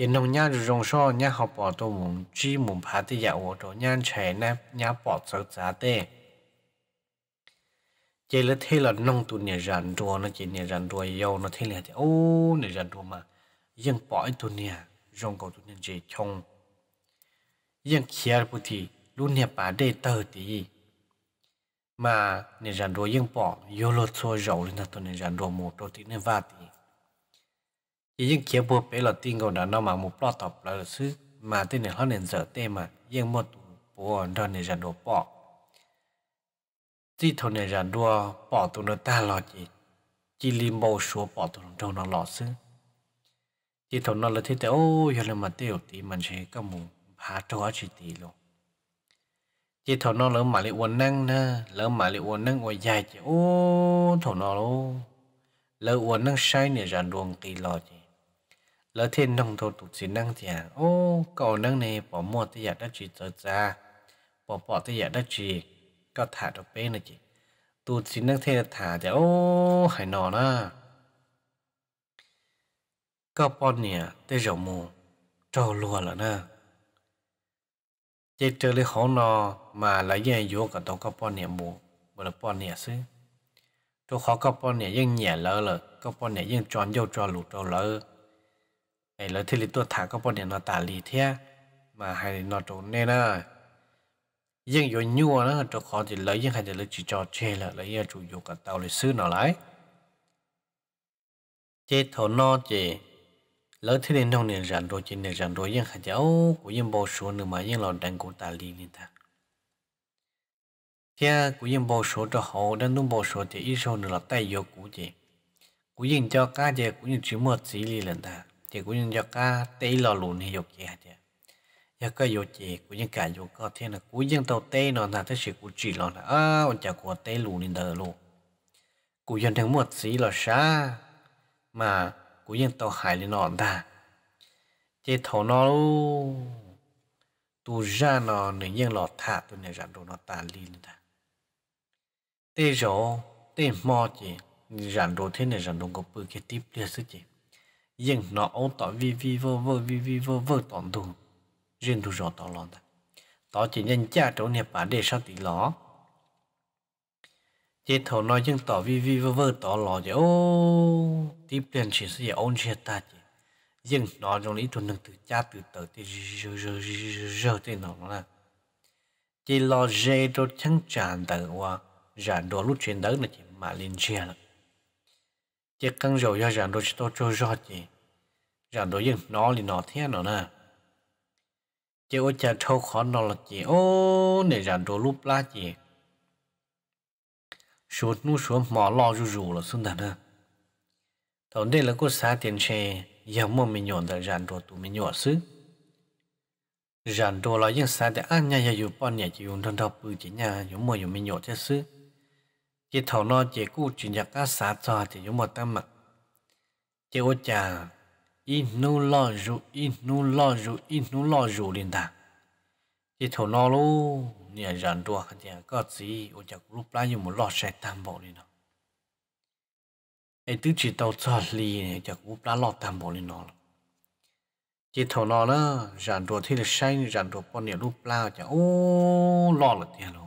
yên nông nhá rong so nhà học bỏ tôi muốn chi muốn phá thì dạo ổ đồ nhà trẻ nè nhà bỏ sợ giá tê chế là thế là nông tụ nhà rạn đồ nó chỉ nhà rạn đồ yêu nó thế là thì ô nhà rạn đồ mà yên bỏ tụ nhà rong cầu tụ nhà chế chồng yên kia bù thì luôn nhà bà đê tờ tí mà nhà rạn đồ yên bỏ yêu lột xôi giàu nên là tụ nhà rạn đồ một đồ thì nên vạt ยังเขียบบัวไปหลอดติงก็เดินนอมามุปลอตอบแล้วซื้อมาที่เนี่ยเขาเนี่ยเจอเต็มอ่ะยังหมดปัวเดินเนี่ยจะโดปอกจีทนเนี่ยจะดัวปอกตัวเนื้อตาหลอดจีจีลิมโบชัวปอกตัวตรงนั้นหลอดซื้อจีทนนั่นเลยที่แต่โอ้ยังเลยมาเตี้ยวตีมันใช้ก็มูหาตัวจีตีลงจีทนนั่นเลยมาเลยวันนั่งนะเลยมาเลยวันนั่งวันใหญ่จีโอ้ทนนั่นเลยเลยวันนั่งใช้เนี่ยจะดวงตีหลอดจีแล้วเทนน้องทตุกสินั่งเถียงโอ้ก่อนั่งในปอมอดที่อยากได้จีเจอจ้าปอปอที่อยากได้จีก็ถ่ายตัวเป้นะจีตูดสินั่งเทนถ่ายแต่โอ้หายนอนะก็ปอนเนี่ยไดจจมูจอรัวแล้วนะเจเจอเลยของนอมาหลายแย่โยกับตัวก็ปอนเนี่ยมูบนปอนเนี่ยซึ่งตัวเขาก็ปอนเนี่ยยิ่งแย่แล้วเลยก็ปอนเนี่ยยิ่งจอนเย้าจอหลุดจอเลยไอ้แล้วที่ลิตัวถาก็ปนเนี่ยนอตาลีเทียมาให้นอตรงเนี่ยนะยังอยู่ยัวนะตัวขอจิเลยยังให้จะเลยจีจอเชละแล้วยังจูอยู่กับเตาเลยซื้อหน่อไรเจถอนอเจแล้วที่เนี่ยน้องเนี่ยรันโดจิเนี่ยรันโดยังให้จะโอ้กูยังบอกชัวร์หนึ่งมายังเราดังกูตาลีนี่ตาเทียกูยังบอกชัวร์จะหอดันต้องบอกชัวร์จะอีโชหนึ่งเราแต่ยกกูเจกูยังเจ้าก้าเจกูยังจีมอดสีลีเลยตา chỉ của những cái tê lò lùn thì dục gì hả chứ giờ cái dục gì cũng như cái dục có thiên là của những tàu tê nó là thứ gì cũng chỉ là à ông chả của tê lùn nên đờ lù của dân thằng một gì là xa mà của những tàu hải nên nó ta chế thầu nó tu ra nó nên như lọ thả tu này ra đồ nó tàn li nữa ta tê rõ tê mò chỉ rạn đồ thế này rạn đồ có bự cái tiếp liền chứ. chỉ nhưng nó ông tỏ vi vi vơ vơ vi vi vơ vơ tổn thù riêng thu rồi tỏ lòng ta tỏ chỉ nhân cha chỗ hiệp bà để sao tỷ ló chế thầu nói nhưng tỏ vi vi vơ vơ tỏ lò chứ ô tiếp liền chỉ sẽ ôn chia ta chứ nhưng nó trong lý thuần nâng từ cha từ tờ thì rơ rơ rơ thì nó là chỉ lo dễ cho chẳng tràn tờ qua giản đồ lúc chuyển tới là chỉ mà lên chia là chỉ cần dầu ra rằng đôi tôi trôi rót gì rằng đôi dân nó thì nó thế nó nè chỉ ô cha trâu khó nó là gì ô để rằng đôi lúc lá gì suốt nu suốt mỏ lo rủ rủ là xuân thật nè đầu đây là cô xã tiền xe giờ mà mình nhọn là rằng đôi tụi mình nhọn xứ rằng đôi là dân xã để ăn nhà giờ dùng bao nhà chỉ dùng thân thập bự chỉ nhà dùng mua dùng mình nhọn thế xứ chỉ thầu lo chỉ cú chỉ nhạc cá xả cho chỉ dùng một tâm mặt chỉ ô chà in nu lo ru in nu lo ru in nu lo ru liền ta chỉ thầu lo lu nhà dàn đua chỉ có gì ô chà lúc lá dùng một lo sẽ tam bộ liền đó ai tứ chỉ tàu cho lì này chà lúc lá lo tam bộ liền đó chỉ thầu lo đó dàn đua thì là sai dàn đua con nhà lúc lá chà ô lo là tiền luôn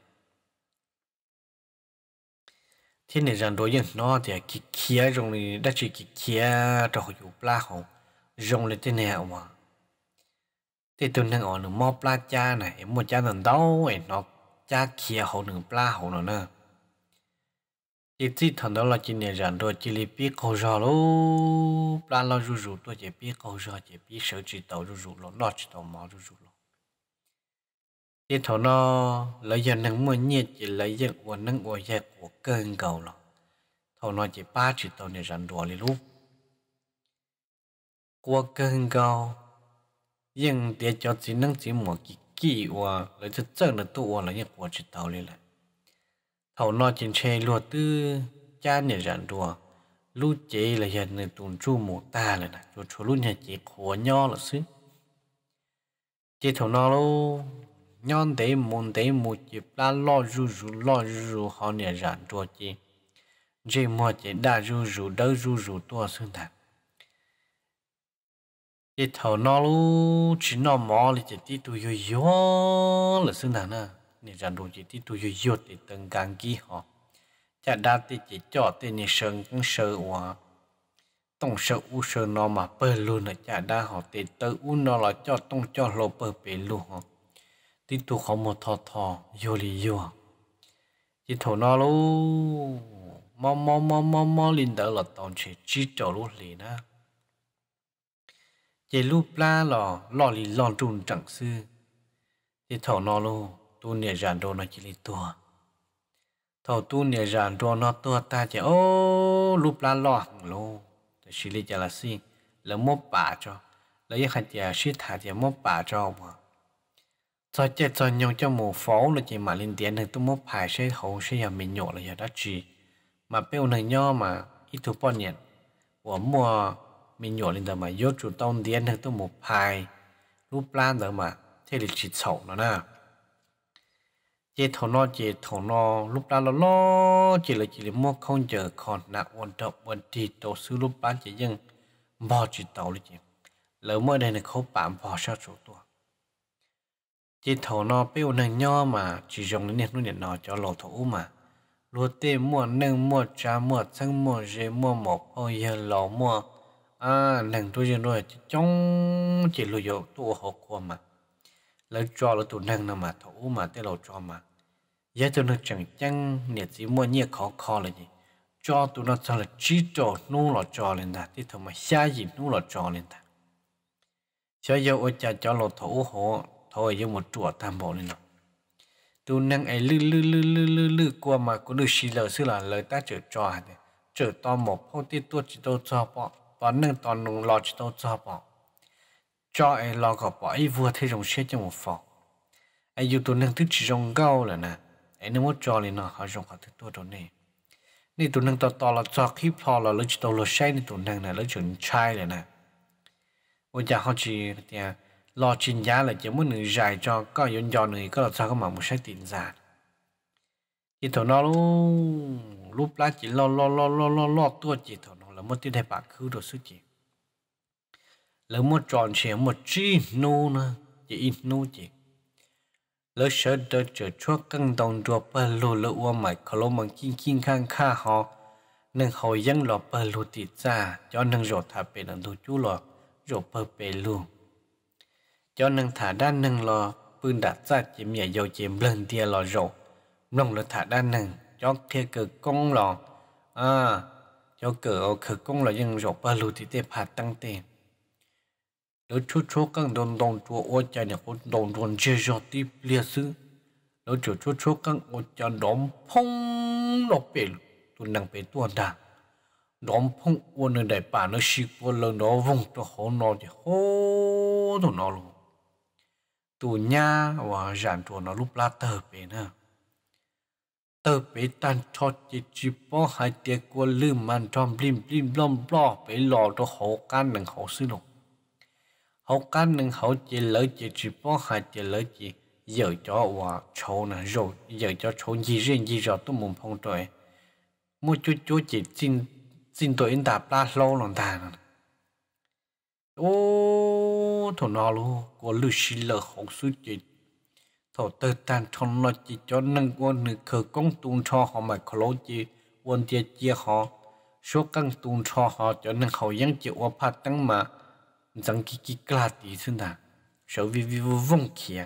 thế nên rằng đối với nó thì cái kia rong này đã chỉ cái kia trong hội dụng la không rong lên thế này mà thế tôi đang ở nửa mò la cha này em một cha thằng đâu em nó cha kia hậu nửa la hậu nó nè chỉ chỉ thằng đó là chỉ nên rằng đối chỉ lấy biết câu rõ luôn, la lo rủ rủ tôi chỉ biết câu rõ chỉ biết sợ chỉ tàu rủ rủ lo lo chỉ tàu mò rủ rủ lo thì thầu nó lấy giờ nắng mưa nhiệt chỉ lấy giờ của nắng của giờ của cơn cầu lọ thấu nó chỉ ba chữ tàu này rắn đùa đi lúc của cơn cầu nhưng để cho chỉ nắng chỉ một kỳ kỳ của lấy cho chân là tụ lấy giờ của chữ tàu đi lại thầu nó chỉ chơi lùa tư cha này rắn đùa lúc chế là giờ này tuần chu một ta là nè rồi chú lúc nhà chế khó nho là xứ chế thấu nó luôn nhon thế, môn thế, một chip la lo ru ru lo ru họ nè rạn chua chi chỉ mua chỉ đa ru ru đỡ ru ru tua xương thà chỉ thầu nó lu chỉ nó mò là chỉ tí tu yo yo là xương thà nè nè rạn đồ chỉ tí tu yo yo thì từng càng kỹ họ chả đa tí chỉ cho tí nè sơn cũng sơ hòa tông sơ u sơ nó mà bơ luôn là chả đa họ tí tự u nó là cho tông cho lô bơ bể luôn họ tí tụ khó một thọ thọ vô lì vô chỉ thổ nó lô, mò mò mò mò mò lên đỡ là tòn chỉ chỉ trổ lô lì na chỉ lú pla lò lò lì lò trùn chẳng sư chỉ thổ nó lô, tu nè giàn đồ nó chỉ lì tua thổ tu nè giàn đồ nó tua ta chỉ ô lú pla lò lô, chỉ lì chả là xin là mốt bà cho là cái hạt giả sĩ thà chỉ mốt bà cho mà cho chế cho nhau cho mù phố là chỉ mà linh tiền thì tôi muốn phải sẽ hậu sẽ nhà mình nhỏ là nhà đã chỉ mà bêu này nho mà ít thứ bao nhiêu của mua mình nhỏ lên đó mà vô chủ tông tiền thì tôi muốn phải lúc lan đó mà thế là chỉ sầu nữa nè chế thầu nó chế thầu nó lúc lan nó lo chỉ là chỉ là mua không chờ còn nặng quan trọng quan trị tổ sư lúc bán chỉ dừng bỏ chỉ tàu là chỉ lỡ mới đây là khâu bám bỏ sao chủ tôi chỉ thầu nó biểu nâng nho mà chỉ dùng đến nét nuôi nét nó cho lộ thủ mà lúa tê mua nâng mua trà mua thân mua dê mua một ô yên lò mua à nâng tôi dân rồi trong chỉ lùi dụ tụ hộ của mà lấy cho là tụ nâng nó mà thủ mà tê lộ cho mà giờ tụi nó chẳng chăng nét gì mua nhiệt khó khó là gì cho tụi nó cho là chỉ cho nu là cho lên ta thì thôi mà xa gì nu là cho lên ta cho giờ ôi cha cho lộ thủ hộ thôi dùng một chùa tam bộ lên rồi tu năng ấy lư lư lư lư lư lư qua mà có được xì lờ xí là lời ta chở trò hả chở to một hô tiết tuốt chỉ tô cho bỏ và nâng toàn nung lò chỉ tô cho bỏ cho ấy lò gọt bỏ ấy vừa thấy rồng xe cho một phòng ấy dù tu năng thứ chỉ rồng gâu là nè ấy nếu muốn cho lên nó họ dùng họ thứ tuốt rồi nè nè tu năng to to là cho khi phò là lấy chỉ tô lo xe nè tu năng này lấy chuẩn chai là nè bây giờ họ chỉ tiền lo chuyện giá là chỉ muốn người dài cho có yon cho người có là sao không mà một sách tiền giả chỉ thầu nó lúc lúc lá chỉ lo lo lo lo lo lo tua chỉ thầu nó là một tiền hay bạc cứ đồ suốt chỉ là một tròn xe một chi nu nè chỉ in nu chỉ lỡ sợ đỡ chờ chua căng đồng đùa bờ lô lỡ ua mày khó lô măng kinh kinh khang kha họ nâng hồi dân lọ bờ lô tịt ra cho nâng rổ thả bề nâng đồ chú lọ rổ bờ bề luôn cho nâng thả đa nâng lo phương đã ra chiếm nhà dầu chiếm lần tia lo rộ, nông lò thả đa nâng cho kia cử công lo, à cho cử ô cử công lo dân rộ ba lù thì tê phạt tăng tiền lỡ chú chú căng đồn đồn chú ô chà nhà ô đồn đồn chê dò tiếp lia sư lỡ chú chú chú căng ô chà đồn phong lò bể tu năng bể tuần đà đồn phong ô nơi đại bà nó xì qua lần đó vùng cho hổ nó thì hổ tụi nó luôn tu nha và giảm chùa nó lúc la tờ bế nè tờ bế tan cho chị chị bó hai tia của lư màn trong blim blim lom lo bế lò cho hậu can nâng hậu sư nục hậu can nâng hậu chị lỡ chị chị bó hai tia lỡ chị giờ cho và chỗ nè rồi giờ cho chỗ gì riêng gì rồi tôi muốn phong trời mua chú chú chị xin xin tôi in đạp la lâu lòng tàn โอ้ถนอลูกลุชิลล์ของสุจิตถอดเตือนทนนจิจอนนั่งกวนหนึ่งเคือกงตุนชอหอมคลจีวนเจเจหอชกังตุนชอหอจนนังเขายังเจวพาตั้งมา จังกิกิกลาตีสินะชาววิวิววงเขีย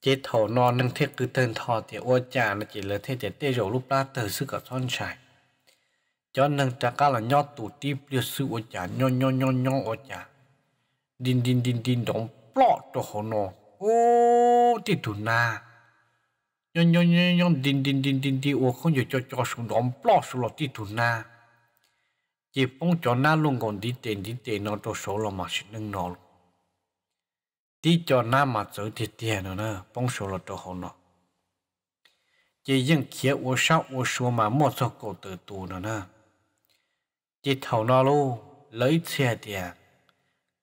เจถอนอนนังเทกือเตือนทอเจวจานจิเลเทเจเตโยรูปลาเตอร์ซึกับท่อนชาย cho nên ta cả là nhau tụ tiếp liệt sự ở chả nhau nhau nhau nhau ở chả đinh đinh đinh đinh đóng plot cho họ nó ô thì tụ na nhau nhau nhau nhau đinh đinh đinh đinh đi ô không nhiều cho cho xuống đóng plot xuống lọt thì tụ na chỉ bông cho na luôn còn đi tiền đi tiền nó cho số là mà xin nâng nó đi cho na mà giữ thì tiền nó nè bông số là cho họ nó chỉ những khi ô sao ô số mà mua cho cổ tử tù nó nè chỉ thầu nó luôn lấy xe tiền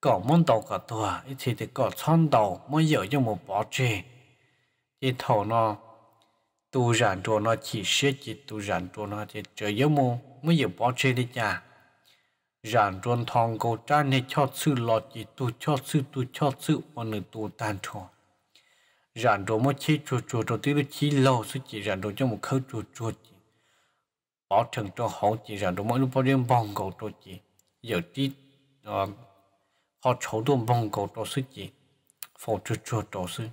có muốn đầu cả tua chỉ thì có chọn đầu mới dở cho một bỏ chê chỉ thầu nó tu rèn cho nó chỉ xe chỉ tu rèn cho nó thì chơi giống mu mới dở bỏ chê đi cha rèn cho thằng cô cha này cho sự lọt chỉ tu cho sự tu cho sự mà nữ tu tan cho rèn cho mới chỉ chuột chuột cho tới chỉ lâu sự chỉ rèn cho một khâu chuột chuột bảo trường cho họ chỉ rằng đúng mỗi lúc bao nhiêu bong cầu cho chị giờ đi họ chỗ đúng bong cầu cho sư chị phổ chú chú cho sư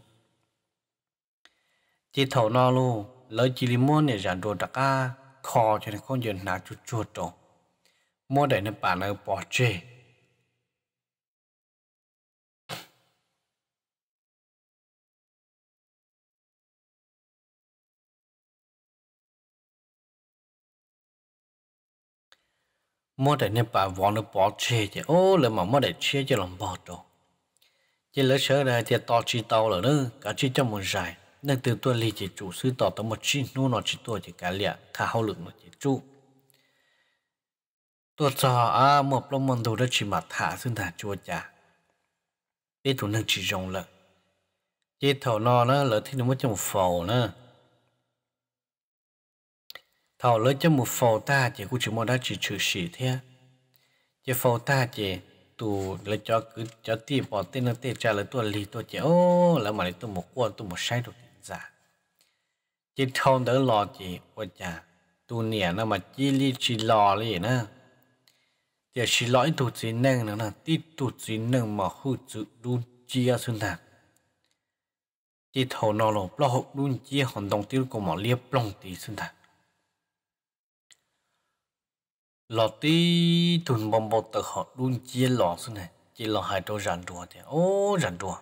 chỉ thầu nó luôn lời chỉ li mua này rằng đồ đặc a khó cho nên không nhận nào chút chút cho mua để nên bà này bỏ chơi mua để nên bà vợ nó bỏ chê chứ ô là mà mua để chê cho làm bỏ đồ chỉ lấy sớ này thì to chi tàu là nữa cả chi trong một giải nên từ tôi lì chỉ chủ sư tỏ tới một chi nô nó chỉ tôi chỉ cả lẹ thả hậu lực nó chỉ chủ tôi cho à một lông mình đồ đó chỉ mà thả xương thả chua cha, để tôi nâng chỉ rộng lợn chỉ thầu nó nó lỡ thì nó mới trong phò nữa thầu lấy cho một phò ta chỉ của chỉ mô đã chỉ chửi sĩ thế chỉ phò ta chỉ tụ lấy cho cứ cho tiền bỏ tên nó tên trả lại tôi lì tôi chỉ ô là mà lại tôi một quan tôi một sai được giả chỉ thâu đỡ lò chỉ quan trả tụ nè nó mà chỉ lì chỉ lò lì nè chỉ chỉ lõi tụ chỉ nâng nữa là tít tụ chỉ nâng mà hụt chữ đun chia xuân thạc chỉ thầu nó lò lo hộp đun chia hòn đồng tiêu của mỏ liệp lòng tí xuân thạc lọ tí thun bom bột tờ họ đun chia lọ xuống này chia lọ hai trâu rạn đùa thì ô rạn đùa.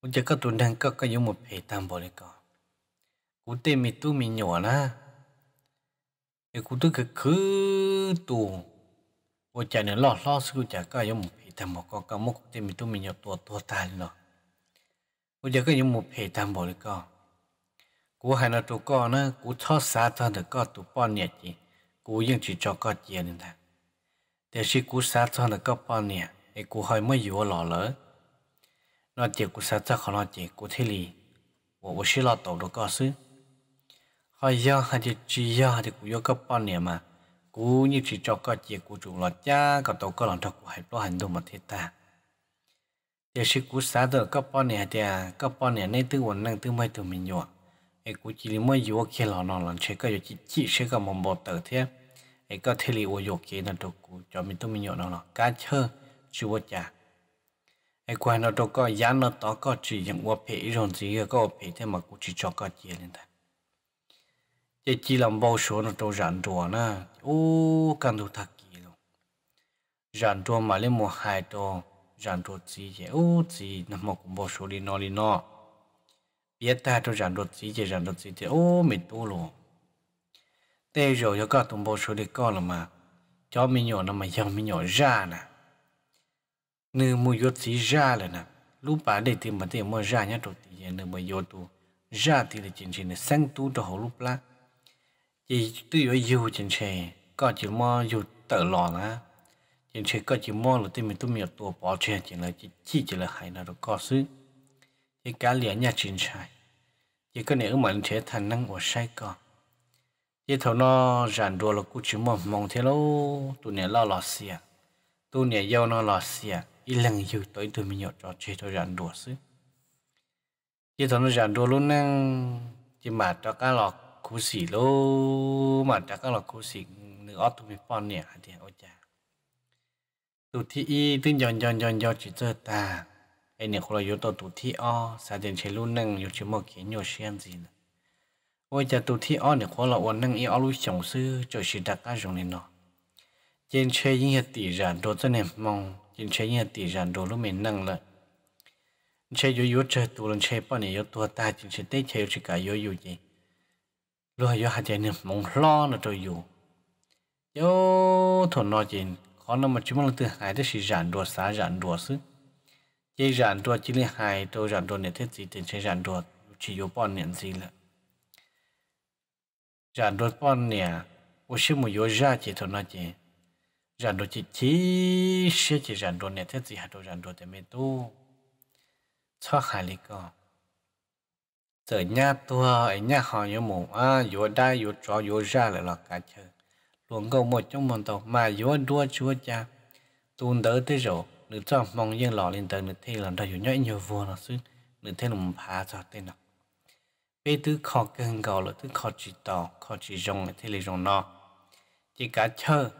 cũng chỉ các tuần đang có cái giống một hệ tam bộ đấy có cũng tên mi tu mi nhỏ na thì cũng tôi cứ cứ tu bộ chạy nữa lọ lọ xuống chả có giống một hệ tam bộ có có một tên mi tu mi nhỏ tua tua ta nữa cũng chỉ các giống một hệ tam bộ đấy có cũng hai nó tụ co na. cũng thoát xa thoát được co tụ pon nhẹ chị cú yên chỉ cho có tiền nên ta để khi cú sát cho nó có bao nè, ấy cú hơi mới vừa lọ lỡ nó chỉ cú sát cho khó nó chỉ cú thế lì wo wo shi la tàu đồ có sư hơi giờ hay chỉ chỉ giờ thì cú vô có bao nhiêu mà cú như chỉ cho có tiền cú chủ lọ cha có tàu có lòng thật cú hay lo hành động mà thế ta để khi cú sát được có bao nè, thì có bao nè, nên tư vấn năng tư mai tụi mình nhọ ai cũng chỉ mới vô kia là nó làm chơi cái chỉ chỉ chơi cái mồm bọt tờ thế ai có thể liệu vô kia nó đâu cũng cho mình tôi mình nhớ nó là cá chơ chưa vô chả ai quay nó đâu có giá nó to có chỉ những qua phê rồi gì quả phê thế mà cú chỉ cho cái gì lên thôi cái chỉ làm bao số nó đâu rắn đùa na, ô càng đồ thật kỳ luôn rắn đùa mà lên một hai đồ rắn đùa gì vậy ô gì nó mà cũng bao số đi nó đi nó 别带着染着自己染着自己，哦，没多了。对着要搞东北说的搞了嘛，叫没鸟了嘛，要没鸟染了。你没有自己染了呢，路边的地没得没染呀，着地你没有多染的了，真正的三度的好路边，也都有有真正搞起么有得了呢。真正搞起么了，对面都没有多保证，进来只只进来还那个搞事。thì cả liền nhà chính sai chỉ có nếu mà thế thành năng của sai còn chỉ thầu nó giàn đùa là cụ chỉ mong mong thế lâu tụi này lo lò xìa tụi này yêu nó lò xìa ít lần yêu tới tụi mình nhậu trò chơi tôi giàn đùa xứ chỉ thầu nó giàn đùa luôn năng chỉ mà cho cá lò cú xì lô mà cho cá lò cú xì nửa ót tụi mình pon nè thì ôi cha tụi thi y tin nhon nhon nhon nhon chỉ chơi ta ai nè khổ là yếu tố o sa tiền chế luôn nâng yếu chứ một kiến nhiều gì nữa ôi cha tụ thi o nè khổ là ổn nâng yếu lui chồng sư cho sự đặc ca dùng nên nó trên chế những hạt tỷ giản đồ cho nè trên chế những hạt tỷ giản đồ lúc mình nâng lại chế yếu chơi tụ lần chế bao nè yếu ta trên chế tết chế yếu chỉ cả yếu yếu gì lúc yếu hạt chế nè mong lo nó rồi yếu yếu thằng nó trên khó nó mà chúng tự hại đó sự giản đồ xả giản đồ sức chế rạn tua chỉ là hai đồ rạn đồ này thế gì thì chế rạn đồ chỉ yếu bọn niệm gì là rạn đồ bọn nè ô xem một yếu ra chỉ thôi nói chỉ rạn đồ chỉ chỉ sẽ chỉ rạn đồ này thế gì hay đồ rạn đồ thì mới tu cho hai lý co giờ nhà tua ở nhà họ yếu mồm à yếu đai yếu chó yếu ra là lọt cả chơi luồng câu một trong một tàu mà yếu đua chúa cha tuôn đỡ thế rồi nữ cho mong yên lò lên tầng nữ thế là đã nhảy nhiều vua nó sư nữ thế là một phá cho tên nó bây tư khó cân gạo là tư khó chỉ tỏ khó chỉ rong thế là rong nọ chỉ cả chờ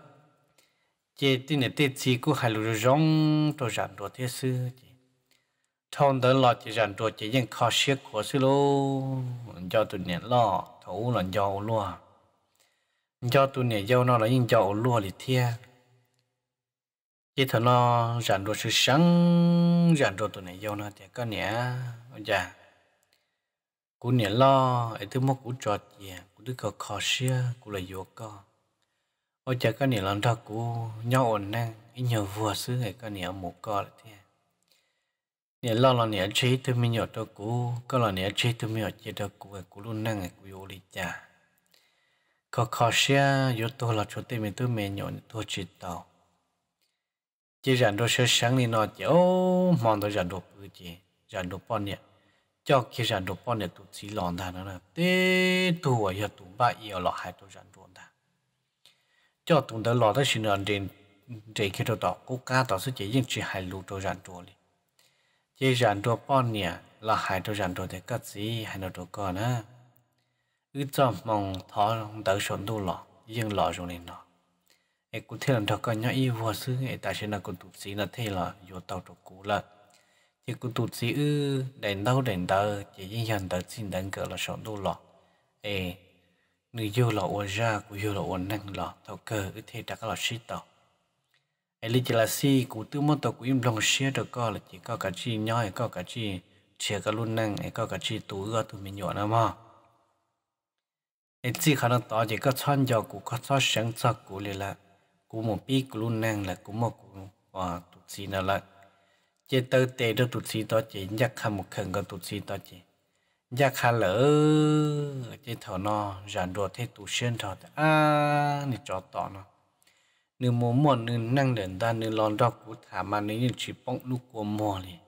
chỉ tin là thế chỉ có hai lũ rong đồ rắn đồ thế sư chỉ thôn đó lo chỉ rắn đồ chỉ yên khó xếp của sư lô cho tụi nè lo, thấu là do luôn cho tụi nè giàu nó là yên do luôn thì thiệt chỉ thằng nó giản đồ sự sáng giản đồ tụi này giàu nó thì có nhẹ già, cú nhẹ lo ấy thứ mốt cú trọt gì cú thứ có khó xia cú là vô co ôi chả có nhẹ lần đó cú nhau ổn năng ít nhiều vừa xứ này có nhẹ một co là thế nhẹ lo là nhẹ chế thứ mới nhậu đó cú có là nhẹ chế thứ mới nhậu chế đó cú cú luôn năng cú vô lý già, có khó xia vô tôi là chỗ tôi mình tôi mẹ nhậu tôi chỉ tao chỉ rằng đồ số sáng thì nó chỉ mong mòn tôi rằng đồ bự chỉ rằng đồ bọn nhẹ cho khi rằng đồ bao nhiêu tụt chỉ lòn thà nó là tê tu ở giờ tụt ba yêu lọ hai tôi rằng đồ thà cho tụt đó lọ đó xin anh trên để khi đó đó cố ca đó số chỉ những chỉ hai lú tôi rằng đồ đi chỉ rằng đồ bao nhiêu, là hai tôi rằng đồ thì cái gì hai nó đồ con á ư cho mong thọ đỡ sốn tu lọ nhưng lọ rồi nên nó e cụ thể là thằng nhá y vừa sư e tại sẽ là cụ tụt xí là thế là vô tàu trọc cũ là thì cụ tụt xí ư đèn đâu đèn đâu chỉ những hàng tờ xin đánh cờ là sống đô lọ e nữ vô là ua ra cụ vô là ua năng lọ tàu cờ ư thế đã có là xí tàu ấy lý chỉ là xí cụ tư mô tàu cụ im lòng xí được co là chỉ có cả chi nhói có cả chi chia cả luôn năng e có cả chi tú ư tụi mình nhỏ nữa mà ấy chỉ khả năng tỏ chỉ có chọn cho cụ có cho sáng cho cụ liền là cú một pi cú năng là cú một cú và tụt xì nào lại chế tơ tê được tụt xì to chế nhắc khăn một khẩn còn tụt xì to chế nhắc khăn lỡ chế thọ nó giản đồ thế tụt xuyên thọ à nè cho tọ nó nửa mồm mồm nửa năng đền ta nửa lon đo cú thả mà nửa chỉ bóng lúc của mò liền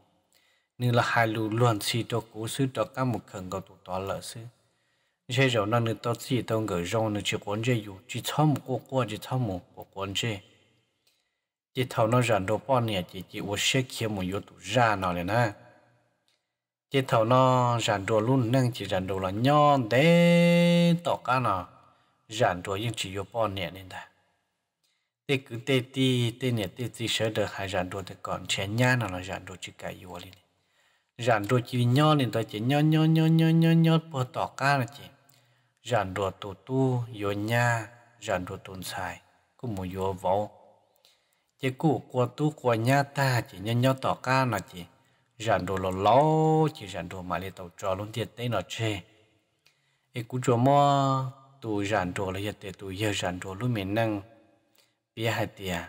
nửa là hai lù luồn xì to cú sứ cho các một khẩn còn tụt to lỡ sứ chế rồi nó người chỉ tao người rong nó chỉ quan chế dù chỉ thăm một qua chỉ thăm một của quan chế chỉ thầu nó rằng chỉ chỉ uống kia một yếu ra nó này nè chỉ thầu nó rằng đồ luôn nâng chỉ rằng đồ là nhon để tỏ cá nó rằng đồ nhưng chỉ yếu bao nhiêu nên ta tê cứ tê ti tê nè chỉ sợ được hai rằng đồ thì còn chén nhá nó là rằng đồ chỉ cả yếu lên rằng đồ chỉ nhon nên ta chỉ nhon nhon nhon nhon nhon nhon bỏ tỏ cá chỉ giàn đồ tù tu yo nha giàn đồ tồn xài cũng mù yo vô chỉ cú qua tu qua nha ta chỉ nhân nhau tỏ ca nó chỉ giàn đồ lò lò chỉ giàn đồ mà lê tàu trò luôn tiệt tế nó chê ý cú trò mò tu giàn đồ là yết tế tu yết giàn đồ luôn mình năng biết hai tiệt.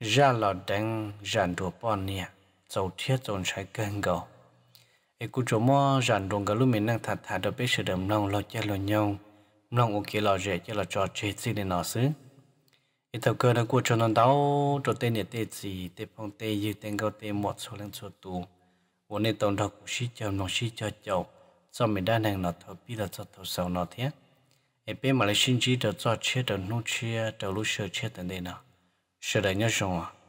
ra lò đánh giàn đồ bọn nè dầu thiết dồn trái cân gầu cú chỗ mò rằn rồng cả lúc mình đang thạt thạt đập bế sự đầm nông lo cha lo nhau nông ok lo rẻ cho lo trò chơi gì để nó xứ e thầu cơ đang cú chỗ non đau chỗ tên nhiệt tên gì tên phong tên như tên gấu tên một số lần số tù vốn nên tổng đọc của sĩ chờ nó sĩ cho chồng do mình đang hàng nó thầu bi là cho thầu sau nó thế em bé mà lấy sinh chi được cho chế được nô chia được lúc sơ chế tận đây nào sơ đại nhớ à